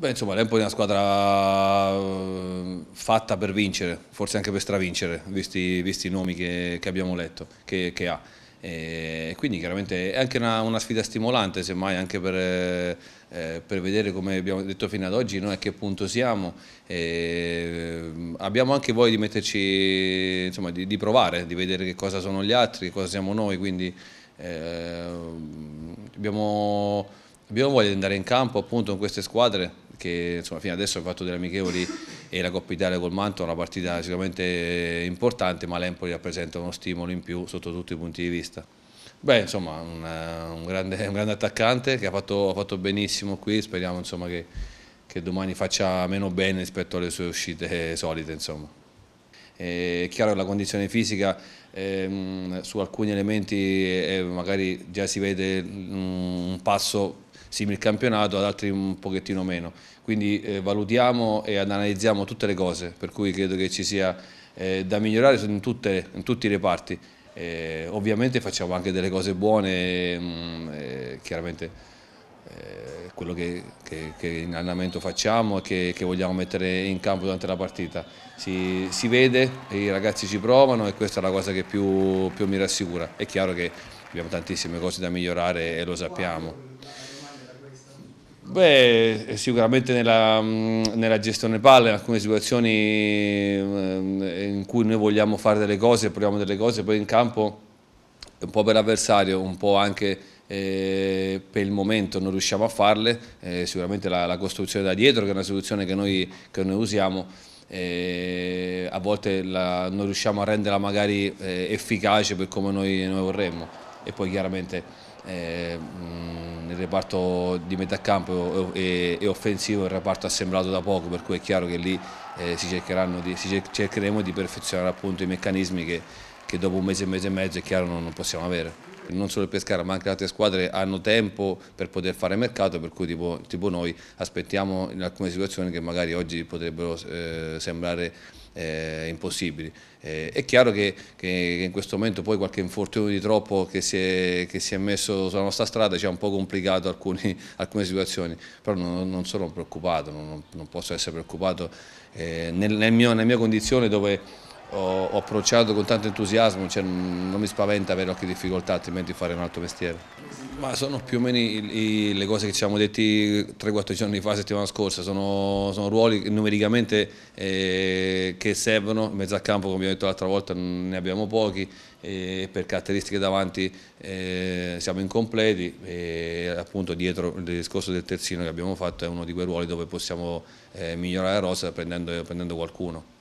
Beh, insomma, l'Empoli è una squadra eh, fatta per vincere, forse anche per stravincere, visti, visti i nomi che, che, abbiamo letto, che, che ha. E quindi chiaramente è anche una, una sfida stimolante, semmai anche per, eh, eh per, vedere come abbiamo detto fino ad oggi noi a che punto siamo. E mm, abbiamo anche voglia di metterci, insomma, di, di, provare, di vedere che cosa sono gli altri, che cosa siamo noi. Quindi eh, mm, abbiamo, abbiamo voglia di andare in campo appunto con queste squadre che insomma, fino adesso ha fatto delle amichevoli e la Coppa Italia col Manto è una partita sicuramente importante, ma l'Empoli rappresenta uno stimolo in più sotto tutti i punti di vista. Beh, insomma, un, eh, un, grande, un grande, attaccante che ha fatto, ha fatto, benissimo qui, speriamo insomma, che, che, domani faccia meno bene rispetto alle sue uscite solite. Insomma. È chiaro che la condizione fisica ehm, su alcuni elementi eh, magari già si vede mm, un passo simil campionato, ad altri un pochettino meno. Quindi eh, valutiamo e analizziamo tutte le cose, per cui credo che ci sia eh, da migliorare in, tutte, in tutti i reparti. Eh, ovviamente facciamo anche delle cose buone, mh, mm, eh, chiaramente eh, quello che, che, che, in allenamento facciamo e che, che, vogliamo mettere in campo durante la partita. Si, si, vede, i ragazzi ci provano e questa è la cosa che più, più mi rassicura. È chiaro che abbiamo tantissime cose da migliorare e lo sappiamo. Beh, eh, sicuramente nella, mm, nella, gestione palla, in alcune situazioni mm, in cui noi vogliamo fare delle cose, proviamo delle cose, poi in campo un po' per l'avversario, un po' anche eh, per il momento non riusciamo a farle, eh, sicuramente la, la, costruzione da dietro che è una soluzione che noi, che noi usiamo, eh, a volte la, non riusciamo a renderla magari eh, efficace per come noi, noi vorremmo e poi chiaramente eh, il reparto di metà campo e, offensivo il reparto assemblato da poco per cui è chiaro che lì eh, si, di, si, cercheremo di perfezionare appunto i meccanismi che, che dopo un mese, mese e mezzo è chiaro non, non possiamo avere non solo il Pescara ma anche altre squadre hanno tempo per poter fare mercato per cui tipo, tipo noi aspettiamo in alcune situazioni che magari oggi potrebbero eh, sembrare eh, impossibili. Eh, è chiaro che, che, che, in questo momento poi qualche infortunio di troppo che si è, che si è messo sulla nostra strada ci ha un po' complicato alcuni, alcune situazioni, però non, non sono preoccupato, non, non, posso essere preoccupato eh, nel, nel mio, nella mia condizione dove ho, ho approcciato con tanto entusiasmo, cioè non mi spaventa avere qualche difficoltà altrimenti fare un altro mestiere. Ma sono più o meno i, i, le cose che ci siamo detti 3-4 giorni fa, settimana scorsa, sono, sono ruoli numericamente eh, che servono, in mezzo a campo come abbiamo detto l'altra volta ne abbiamo pochi, eh, per caratteristiche davanti eh, siamo incompleti e appunto dietro il discorso del terzino che abbiamo fatto è uno di quei ruoli dove possiamo eh, migliorare la rosa prendendo, prendendo qualcuno.